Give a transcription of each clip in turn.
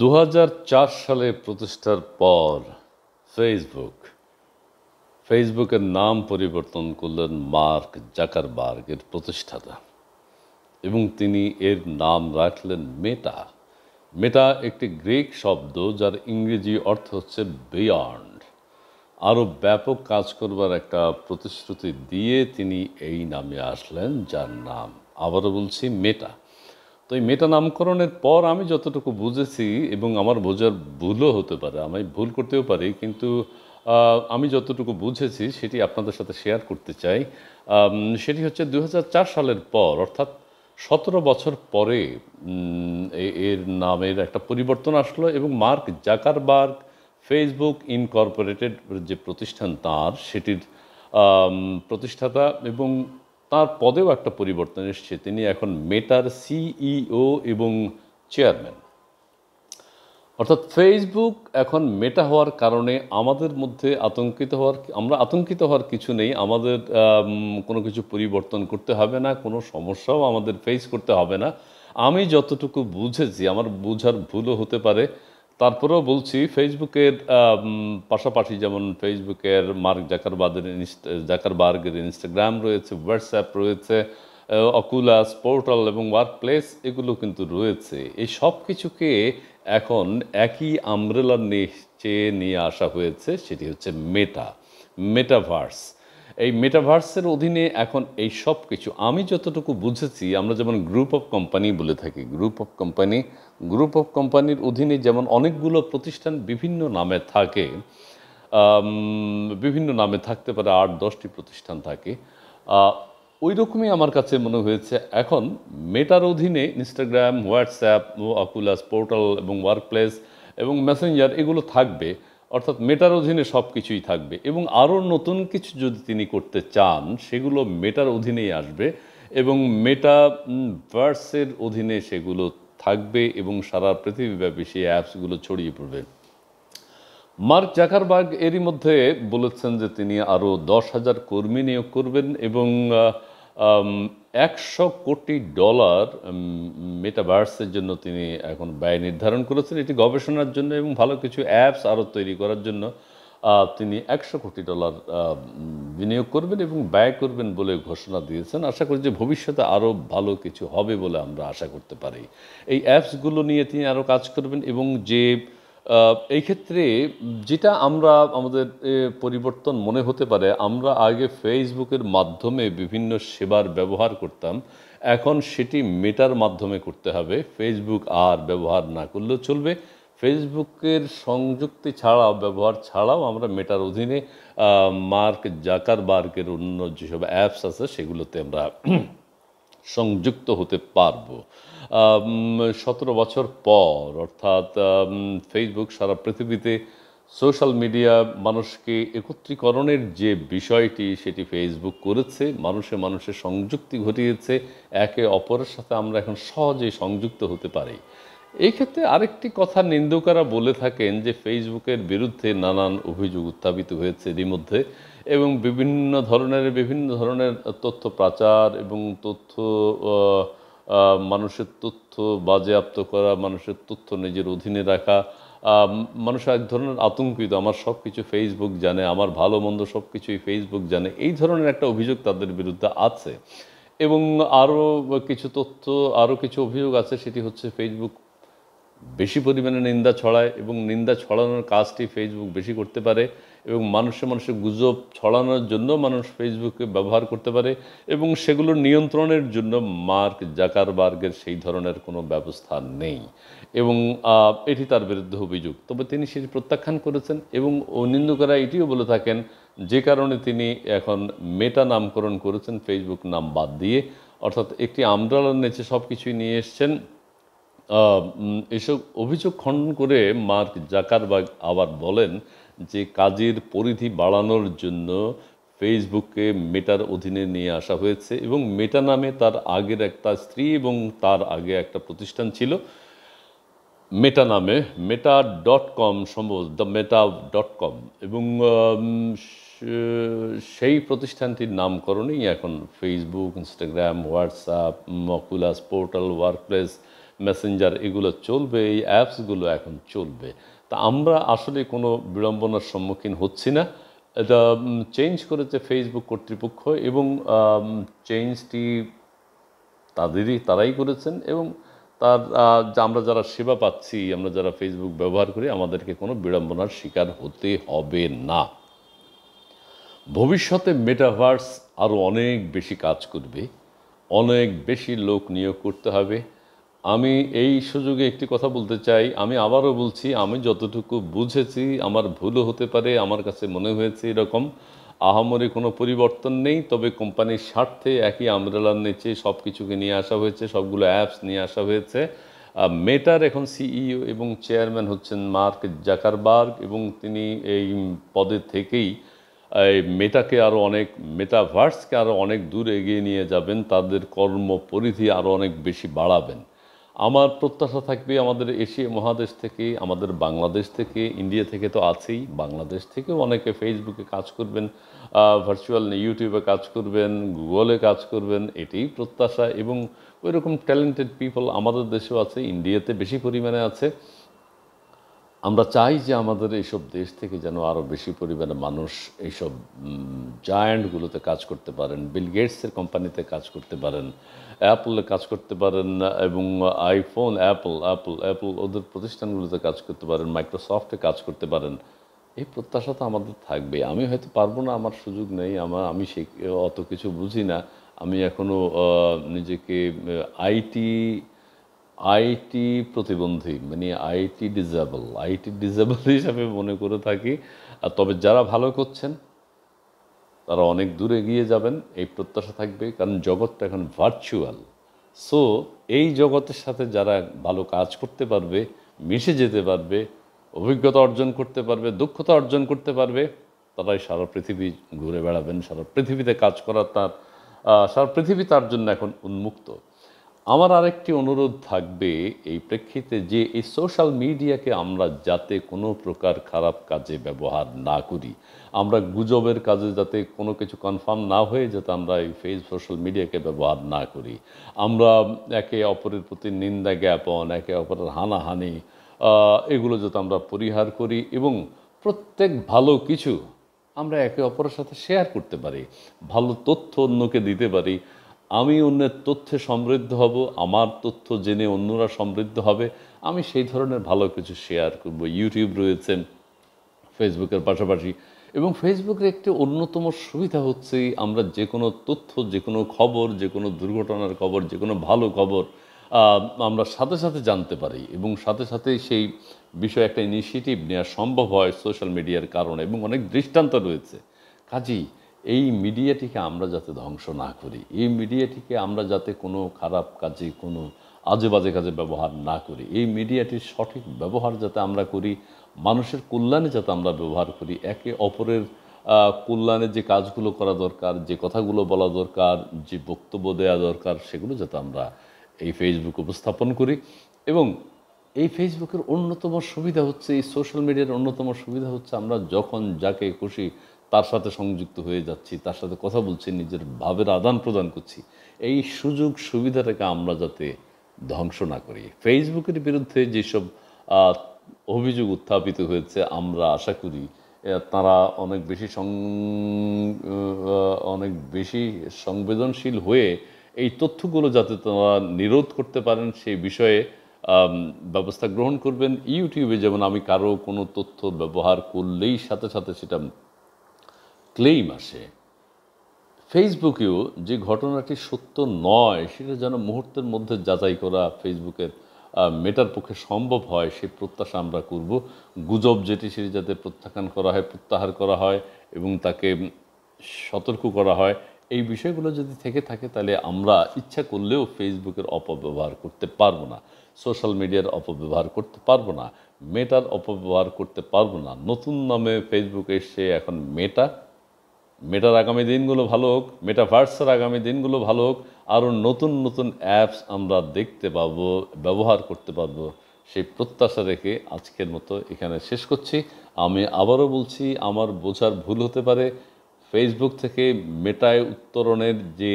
দু সালে প্রতিষ্ঠার পর ফেসবুক ফেসবুকের নাম পরিবর্তন করলেন মার্ক জাকারবার্গ এর প্রতিষ্ঠাতা এবং তিনি এর নাম রাখলেন মেটা মেটা একটি গ্রিক শব্দ যার ইংরেজি অর্থ হচ্ছে বিয়ন্ড আরও ব্যাপক কাজ করবার একটা প্রতিশ্রুতি দিয়ে তিনি এই নামে আসলেন যার নাম আবারও বলছি মেটা তো এই মেটা নামকরণের পর আমি যতটুকু বুঝেছি এবং আমার বোঝার ভুলও হতে পারে আমি ভুল করতেও পারি কিন্তু আমি যতটুকু বুঝেছি সেটি আপনাদের সাথে শেয়ার করতে চাই সেটি হচ্ছে দু সালের পর অর্থাৎ সতেরো বছর পরে এর নামের একটা পরিবর্তন আসলো এবং মার্ক জাকারবার্গ ফেসবুক ইনকর্পোরেটেড যে প্রতিষ্ঠান তার সেটির প্রতিষ্ঠাতা এবং তার পদেও একটা পরিবর্তন এসছে তিনি এখন মেটার সিইও এবং চেয়ারম্যান অর্থাৎ ফেসবুক এখন মেটা হওয়ার কারণে আমাদের মধ্যে আতঙ্কিত হওয়ার আমরা আতঙ্কিত হওয়ার কিছু নেই আমাদের কোনো কিছু পরিবর্তন করতে হবে না কোনো সমস্যাও আমাদের ফেস করতে হবে না আমি যতটুকু বুঝেছি আমার বুঝার ভুলও হতে পারে তারপরেও বলছি ফেসবুকের পাশাপাশি যেমন ফেসবুকের মার্ক জাকারবাদের জাকারবার্গের ইনস্টাগ্রাম রয়েছে হোয়াটসঅ্যাপ রয়েছে অকুলাস পোর্টাল এবং ওয়ার্ক প্লেস এগুলো কিন্তু রয়েছে এই সব কিছুকে এখন একই আমরেলার নিচে নিয়ে আসা হয়েছে সেটি হচ্ছে মেটা মেটাভার্স এই মেটাভার্সের অধীনে এখন এই সব কিছু আমি যতটুকু বুঝেছি আমরা যেমন গ্রুপ অফ কোম্পানি বলে থাকি group of company group of কোম্পানির অধীনে যেমন অনেকগুলো প্রতিষ্ঠান বিভিন্ন নামে থাকে বিভিন্ন নামে থাকতে পারে আট দশটি প্রতিষ্ঠান থাকে ওই রকমই আমার কাছে মনে হয়েছে এখন মেটার অধীনে ইনস্টাগ্রাম হোয়াটসঅ্যাপ অকুলাস পোর্টাল এবং ওয়ার্কপ্লেস এবং মেসেঞ্জার এগুলো থাকবে অর্থাৎ মেটার অধীনে সব কিছুই থাকবে এবং আরও নতুন কিছু যদি তিনি করতে চান সেগুলো মেটার অধীনেই আসবে এবং মেটা ভার্সের অধীনে সেগুলো থাকবে এবং সারা পৃথিবীব্যাপী সেই অ্যাপসগুলো ছড়িয়ে পড়বে মার্ক জাকারবার্গ এরই মধ্যে বলেছেন যে তিনি আরও দশ হাজার কর্মী নিয়োগ করবেন এবং একশো কোটি ডলার মেটাভার্সের জন্য তিনি এখন ব্যয় নির্ধারণ করেছেন এটি গবেষণার জন্য এবং ভালো কিছু অ্যাপস আরও তৈরি করার জন্য তিনি একশো কোটি ডলার বিনিয়োগ করবেন এবং ব্যয় করবেন বলে ঘোষণা দিয়েছেন আশা করি যে ভবিষ্যতে আরও ভালো কিছু হবে বলে আমরা আশা করতে পারি এই অ্যাপসগুলো নিয়ে তিনি আরও কাজ করবেন এবং যে এই ক্ষেত্রে যেটা আমরা আমাদের পরিবর্তন মনে হতে পারে আমরা আগে ফেসবুকের মাধ্যমে বিভিন্ন সেবার ব্যবহার করতাম এখন সেটি মেটার মাধ্যমে করতে হবে ফেসবুক আর ব্যবহার না করলেও চলবে ফেসবুকের সংযুক্তি ছাড়াও ব্যবহার ছাড়াও আমরা মেটার অধীনে মার্ক জাকার বার্কের অন্য যেসব অ্যাপস আছে সেগুলোতে আমরা সংযুক্ত হতে পারব সতেরো বছর পর অর্থাৎ ফেসবুক সারা পৃথিবীতে সোশ্যাল মিডিয়া মানুষকে একত্রীকরণের যে বিষয়টি সেটি ফেসবুক করেছে মানুষে মানুষের সংযুক্তি ঘটিয়েছে একে অপরের সাথে আমরা এখন সহজেই সংযুক্ত হতে পারি এক্ষেত্রে আরেকটি কথা নিন্দুকারা বলে থাকেন যে ফেসবুকের বিরুদ্ধে নানান অভিযোগ উত্থাপিত হয়েছে এরই মধ্যে এবং বিভিন্ন ধরনের বিভিন্ন ধরনের তথ্য প্রচার এবং তথ্য মানুষের তথ্য বাজেয়াপ্ত করা মানুষের তথ্য নিজের অধীনে রাখা মানুষ এক ধরনের আতঙ্কিত আমার সব কিছু ফেসবুক জানে আমার ভালো মন্দ সব কিছুই ফেসবুক জানে এই ধরনের একটা অভিযোগ তাদের বিরুদ্ধে আছে এবং আরও কিছু তথ্য আরও কিছু অভিযোগ আছে সেটি হচ্ছে ফেসবুক বেশি পরিমাণে নিন্দা ছড়ায় এবং নিন্দা ছড়ানোর কাজটি ফেসবুক বেশি করতে পারে এবং মানুষে মানুষে গুজব ছড়ানোর জন্য মানুষ ফেসবুককে ব্যবহার করতে পারে এবং সেগুলো নিয়ন্ত্রণের জন্য মার্ক জাকারবার্গের সেই ধরনের কোনো ব্যবস্থা নেই এবং এটি তার বিরুদ্ধে অভিযোগ তবে তিনি সেটি প্রত্যাখ্যান করেছেন এবং নিন্দুকেরা এটিও বলে থাকেন যে কারণে তিনি এখন মেটা নামকরণ করেছেন ফেসবুক নাম বাদ দিয়ে অর্থাৎ একটি আমডালার নিচে সব কিছুই নিয়ে এসছেন এসব অভিযোগ খণ্ডন করে মার্ক জাকারবার্গ আবার বলেন যে কাজের পরিধি বাড়ানোর জন্য ফেসবুককে মেটার অধীনে নিয়ে আসা হয়েছে এবং মেটা নামে তার আগের একটা স্ত্রী এবং তার আগে একটা প্রতিষ্ঠান ছিল মেটা নামে মেটা ডট কম সম্ভব দ্য মেটা ডট কম এবং সেই প্রতিষ্ঠানটির নামকরণেই এখন Facebook Instagram WhatsApp Oculus portal workplace messenger এগুলো চলবে এই অ্যাপসগুলো এখন চলবে তা আমরা আসলে কোনো বিড়ম্বনার সম্মুখীন হচ্ছি না এটা চেঞ্জ করেছে ফেসবুক কর্তৃপক্ষ এবং চেঞ্জটি তাদেরই তারাই করেছেন এবং তার আমরা যারা সেবা পাচ্ছি আমরা যারা ফেসবুক ব্যবহার করি আমাদেরকে কোনো বিড়ম্বনার শিকার হতে হবে না ভবিষ্যতে মেটাভার্স আরও অনেক বেশি কাজ করবে অনেক বেশি লোক নিয়োগ করতে হবে আমি এই সুযোগে একটি কথা বলতে চাই আমি আবারও বলছি আমি যতটুকু বুঝেছি আমার ভুলও হতে পারে আমার কাছে মনে হয়েছে এরকম আহামরে কোনো পরিবর্তন নেই তবে কোম্পানির স্বার্থে একই আমরেলার নিচে সব কিছুকে নিয়ে আসা হয়েছে সবগুলো অ্যাপস নিয়ে আসা হয়েছে মেটার এখন সিইও এবং চেয়ারম্যান হচ্ছেন মার্ক জাকারবার্গ এবং তিনি এই পদে থেকেই মেটাকে আরও অনেক মেটাভার্সকে আরও অনেক দূর এগিয়ে নিয়ে যাবেন তাদের কর্ম পরিধি আরও অনেক বেশি বাড়াবেন আমার প্রত্যাশা থাকবে আমাদের এশিয়া মহাদেশ থেকে আমাদের বাংলাদেশ থেকে ইন্ডিয়া থেকে তো আছেই বাংলাদেশ থেকেও অনেকে ফেসবুকে কাজ করবেন ভার্চুয়াল ইউটিউবে কাজ করবেন গুগলে কাজ করবেন এটাই প্রত্যাশা এবং ওইরকম ট্যালেন্টেড পিপল আমাদের দেশেও আছে ইন্ডিয়াতে বেশি পরিমাণে আছে আমরা চাই যে আমাদের এইসব দেশ থেকে যেন আরও বেশি পরিমাণে মানুষ এইসব জায়ান্টগুলোতে কাজ করতে পারেন বিল গেটসের কোম্পানিতে কাজ করতে পারেন অ্যাপলে কাজ করতে পারেন এবং আইফোন অ্যাপল অ্যাপল অ্যাপল ওদের প্রতিষ্ঠানগুলোতে কাজ করতে পারেন মাইক্রোসফটে কাজ করতে পারেন এই প্রত্যাশা তো আমাদের থাকবে আমি হয়তো পারবো না আমার সুযোগ নেই আমার আমি সে অত কিছু বুঝি না আমি এখনও নিজেকে আইটি আইটি প্রতিবন্ধী মানে আইটি ডিজেবল আইটি ডিজেবল হিসাবে মনে করে থাকি আর তবে যারা ভালো করছেন তারা অনেক দূরে গিয়ে যাবেন এই প্রত্যাশা থাকবে কারণ জগৎটা এখন ভার্চুয়াল সো এই জগতের সাথে যারা ভালো কাজ করতে পারবে মিশে যেতে পারবে অভিজ্ঞতা অর্জন করতে পারবে দক্ষতা অর্জন করতে পারবে তারাই সারা পৃথিবী ঘুরে বেড়াবেন সারা পৃথিবীতে কাজ করার তার সারা পৃথিবী তার জন্য এখন উন্মুক্ত আমার আরেকটি অনুরোধ থাকবে এই প্রেক্ষিতে যে এই সোশ্যাল মিডিয়াকে আমরা যাতে কোনো প্রকার খারাপ কাজে ব্যবহার না করি আমরা গুজবের কাজে যাতে কোনো কিছু কনফার্ম না হয়ে যাতে আমরা এই ফেস সোশ্যাল মিডিয়াকে ব্যবহার না করি আমরা একে অপরের প্রতি নিন্দা জ্ঞাপন একে অপরের হানাহানি এগুলো যাতে আমরা পরিহার করি এবং প্রত্যেক ভালো কিছু আমরা একে অপরের সাথে শেয়ার করতে পারি ভালো তথ্য অন্যকে দিতে পারি আমি অন্যের তথ্যে সমৃদ্ধ হব আমার তথ্য জেনে অন্যরা সমৃদ্ধ হবে আমি সেই ধরনের ভালো কিছু শেয়ার করব ইউটিউব রয়েছে ফেসবুকের পাশাপাশি এবং ফেসবুকের একটি অন্যতম সুবিধা হচ্ছে আমরা যে কোনো তথ্য যে কোনো খবর যে কোনো দুর্ঘটনার খবর যে কোনো ভালো খবর আমরা সাথে সাথে জানতে পারি এবং সাথে সাথে সেই বিষয়ে একটা ইনিশিয়েটিভ নেওয়া সম্ভব হয় সোশ্যাল মিডিয়ার কারণে এবং অনেক দৃষ্টান্ত রয়েছে কাজেই এই মিডিয়াটিকে আমরা যাতে ধ্বংস না করি এই মিডিয়াটিকে আমরা যাতে কোনো খারাপ কাজে কোনো আজে বাজে কাজে ব্যবহার না করি এই মিডিয়াটির সঠিক ব্যবহার যাতে আমরা করি মানুষের কল্যাণে যাতে আমরা ব্যবহার করি একে অপরের কল্যাণে যে কাজগুলো করা দরকার যে কথাগুলো বলা দরকার যে বক্তব্য দেওয়া দরকার সেগুলো যাতে আমরা এই ফেসবুক উপস্থাপন করি এবং এই ফেসবুকের অন্যতম সুবিধা হচ্ছে এই সোশ্যাল মিডিয়ার অন্যতম সুবিধা হচ্ছে আমরা যখন যাকে খুশি তার সাথে সংযুক্ত হয়ে যাচ্ছি তার সাথে কথা বলছি নিজের ভাবের আদান প্রদান করছি এই সুযোগ সুবিধাটাকে আমরা যাতে ধ্বংস না করি ফেসবুকের বিরুদ্ধে যেসব অভিযোগ উত্থাপিত হয়েছে আমরা আশা করি তারা অনেক বেশি সং অনেক বেশি সংবেদনশীল হয়ে এই তথ্যগুলো যাতে তারা নিরোধ করতে পারেন সেই বিষয়ে ব্যবস্থা গ্রহণ করবেন ইউটিউবে যেমন আমি কারো কোনো তথ্য ব্যবহার করলেই সাথে সাথে সেটা ক্লেইম আসে ফেসবুকেও যে ঘটনাটি সত্য নয় সেটা যেন মুহূর্তের মধ্যে যাচাই করা ফেসবুকের মেটার পক্ষে সম্ভব হয় সেই প্রত্যাশা আমরা করব গুজব যেটি সেটি যাতে প্রত্যাখ্যান করা হয় প্রত্যাহার করা হয় এবং তাকে সতর্ক করা হয় এই বিষয়গুলো যদি থেকে থাকে তাহলে আমরা ইচ্ছা করলেও ফেসবুকের অপব্যবহার করতে পারবো না সোশ্যাল মিডিয়ার অপব্যবহার করতে পারবো না মেটার অপব্যবহার করতে পারবো না নতুন নামে ফেসবুকে এসছে এখন মেটা মেটার আগামী দিনগুলো ভালো হোক মেটাভার্সের আগামী দিনগুলো ভালো হোক আরও নতুন নতুন অ্যাপস আমরা দেখতে পাব ব্যবহার করতে পারবো সেই প্রত্যাশা রেখে আজকের মতো এখানে শেষ করছি আমি আবারও বলছি আমার বোঝার ভুল হতে পারে ফেসবুক থেকে মেটায় উত্তরণের যে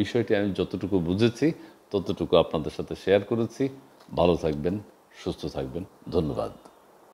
বিষয়টি আমি যতটুকু বুঝেছি ততটুকু আপনাদের সাথে শেয়ার করেছি ভালো থাকবেন সুস্থ থাকবেন ধন্যবাদ